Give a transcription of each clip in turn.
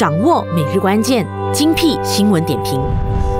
掌握每日关键，精辟新闻点评。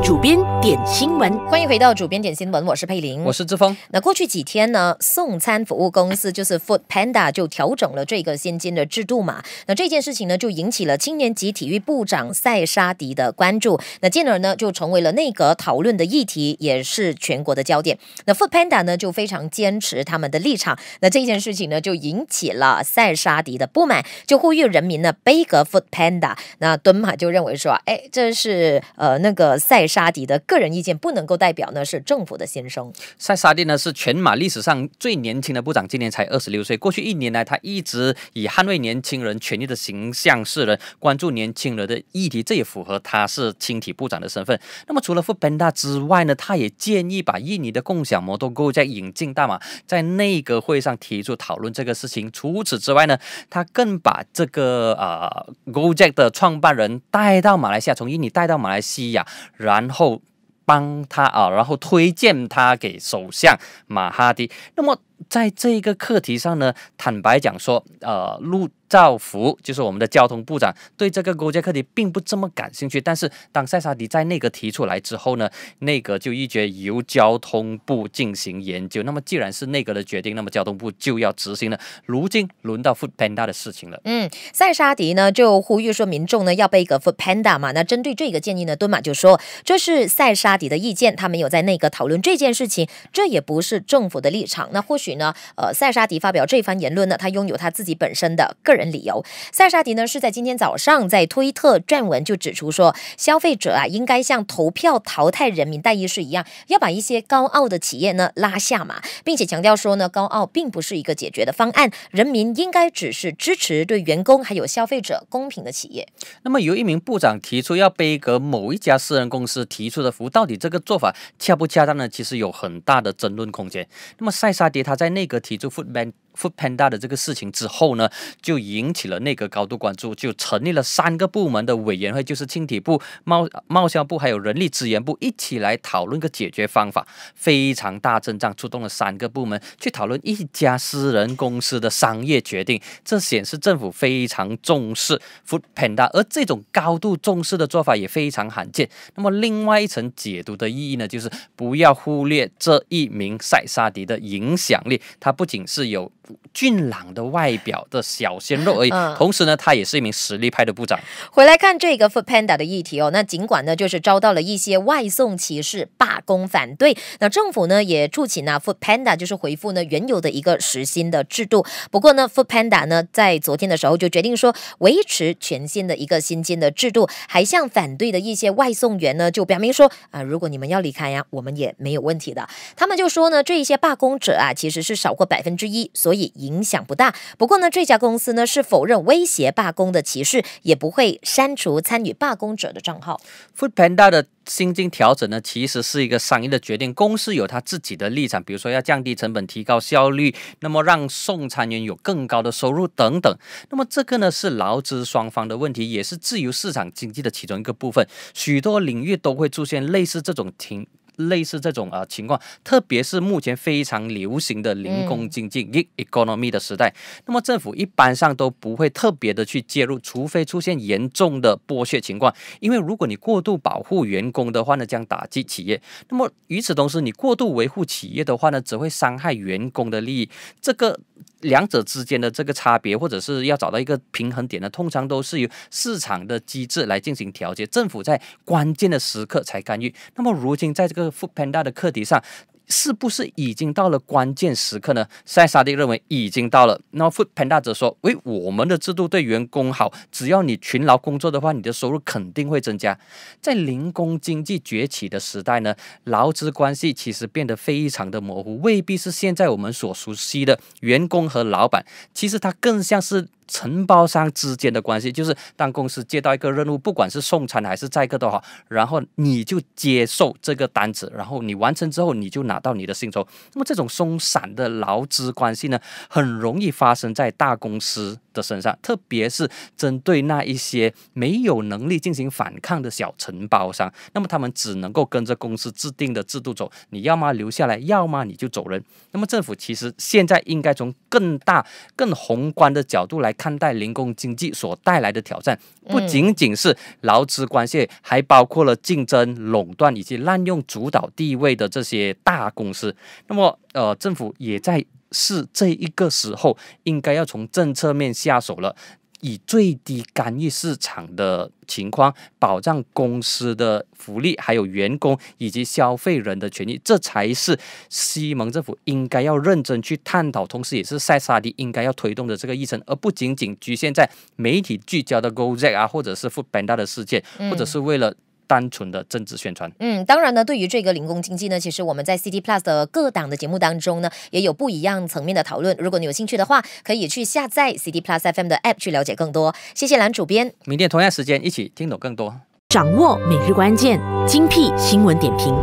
主编点新闻，欢迎回到主编点新闻，我是佩玲，我是志峰。那过去几天呢，送餐服务公司就是 Food Panda 就调整了这个现金的制度嘛。那这件事情呢，就引起了青年及体育部长塞沙迪的关注，那进而呢就成为了内阁讨论的议题，也是全国的焦点。那 Food Panda 呢就非常坚持他们的立场，那这件事情呢就引起了塞沙迪的不满，就呼吁人民呢背个 Food Panda。那敦马就认为说，哎，这是呃那个塞。沙迪的个人意见不能够代表呢，是政府的心声。塞沙迪呢是全马历史上最年轻的部长，今年才二十六岁。过去一年来，他一直以捍卫年轻人权利的形象示人，关注年轻人的议题，这也符合他是青体部长的身份。那么除了副班大之外呢，他也建议把印尼的共享摩托车在引进大马，在内阁会上提出讨论这个事情。除此之外呢，他更把这个呃 g o j c k 的创办人带到马来西亚，从印尼带到马来西亚，然。然后帮他啊，然后推荐他给首相马哈迪。那么。在这一个课题上呢，坦白讲说，呃，陆兆福就是我们的交通部长，对这个国家课题并不这么感兴趣。但是，当塞沙迪在内阁提出来之后呢，内阁就一决由交通部进行研究。那么，既然是内阁的决定，那么交通部就要执行了。如今轮到 f o o d Panda 的事情了。嗯，塞沙迪呢就呼吁说，民众呢要背一个 f o o d Panda 嘛。那针对这个建议呢，敦马就说，这是塞沙迪的意见，他没有在内阁讨论这件事情，这也不是政府的立场。那或许。呢？呃，塞沙迪发表这番言论呢，他拥有他自己本身的个人理由。塞沙迪呢是在今天早上在推特撰文就指出说，消费者啊应该像投票淘汰人民代议是一样，要把一些高傲的企业呢拉下马，并且强调说呢，高傲并不是一个解决的方案，人民应该只是支持对员工还有消费者公平的企业。那么由一名部长提出要背格某一家私人公司提出的服务，到底这个做法恰不恰当呢？其实有很大的争论空间。那么塞沙迪他。在那个体重负担。Foot Panda 的这个事情之后呢，就引起了内阁高度关注，就成立了三个部门的委员会，就是轻体部、贸贸销部还有人力资源部一起来讨论个解决方法，非常大阵仗，出动了三个部门去讨论一家私人公司的商业决定，这显示政府非常重视 Foot Panda，而这种高度重视的做法也非常罕见。那么另外一层解读的意义呢，就是不要忽略这一名塞沙迪的影响力，它不仅是有。Oui. 俊朗的外表的小鲜肉而已，同时呢，他也是一名实力派的部长。回来看这个 Food Panda 的议题哦，那尽管呢，就是遭到了一些外送骑士罢工反对，那政府呢也促请啊 Food Panda 就是回复呢原有的一个时薪的制度。不过呢，Food Panda 呢在昨天的时候就决定说维持全新的一个薪金的制度，还向反对的一些外送员呢就表明说啊，如果你们要离开呀，我们也没有问题的。他们就说呢，这一些罢工者啊其实是少过百分之一，所以。影响不大。不过呢，这家公司呢是否认威胁罢工的歧视，也不会删除参与罢工者的账号。Food Panda 的薪金调整呢，其实是一个商业的决定，公司有他自己的立场，比如说要降低成本、提高效率，那么让送餐员有更高的收入等等。那么这个呢是劳资双方的问题，也是自由市场经济的其中一个部分。许多领域都会出现类似这种情。类似这种啊情况，特别是目前非常流行的零工经济 （Economy） 的时代，那么政府一般上都不会特别的去介入，除非出现严重的剥削情况。因为如果你过度保护员工的话呢，将打击企业；那么与此同时，你过度维护企业的话呢，只会伤害员工的利益。这个。两者之间的这个差别，或者是要找到一个平衡点呢？通常都是由市场的机制来进行调节，政府在关键的时刻才干预。那么，如今在这个副 d 大的课题上。是不是已经到了关键时刻呢？塞萨蒂认为已经到了。那富潘大则说：“喂，我们的制度对员工好，只要你勤劳工作的话，你的收入肯定会增加。在零工经济崛起的时代呢，劳资关系其实变得非常的模糊，未必是现在我们所熟悉的员工和老板，其实它更像是。”承包商之间的关系就是，当公司接到一个任务，不管是送餐还是载客都好，然后你就接受这个单子，然后你完成之后，你就拿到你的薪酬。那么这种松散的劳资关系呢，很容易发生在大公司的身上，特别是针对那一些没有能力进行反抗的小承包商。那么他们只能够跟着公司制定的制度走，你要么留下来，要么你就走人。那么政府其实现在应该从更大、更宏观的角度来。看待零工经济所带来的挑战，不仅仅是劳资关系，还包括了竞争、垄断以及滥用主导地位的这些大公司。那么，呃，政府也在是这一个时候应该要从政策面下手了。以最低干预市场的情况，保障公司的福利，还有员工以及消费人的权益，这才是西蒙政府应该要认真去探讨，同时也是塞萨蒂应该要推动的这个议程，而不仅仅局限在媒体聚焦的 GoZ 啊，或者是 f o o d b a n d a 的事件，或者是为了。单纯的政治宣传。嗯，当然呢，对于这个零工经济呢，其实我们在 C T Plus 的各档的节目当中呢，也有不一样层面的讨论。如果你有兴趣的话，可以去下载 C T Plus F M 的 App 去了解更多。谢谢蓝主编，明天同样时间一起听懂更多，掌握每日关键精辟新闻点评，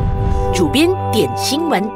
主编点新闻。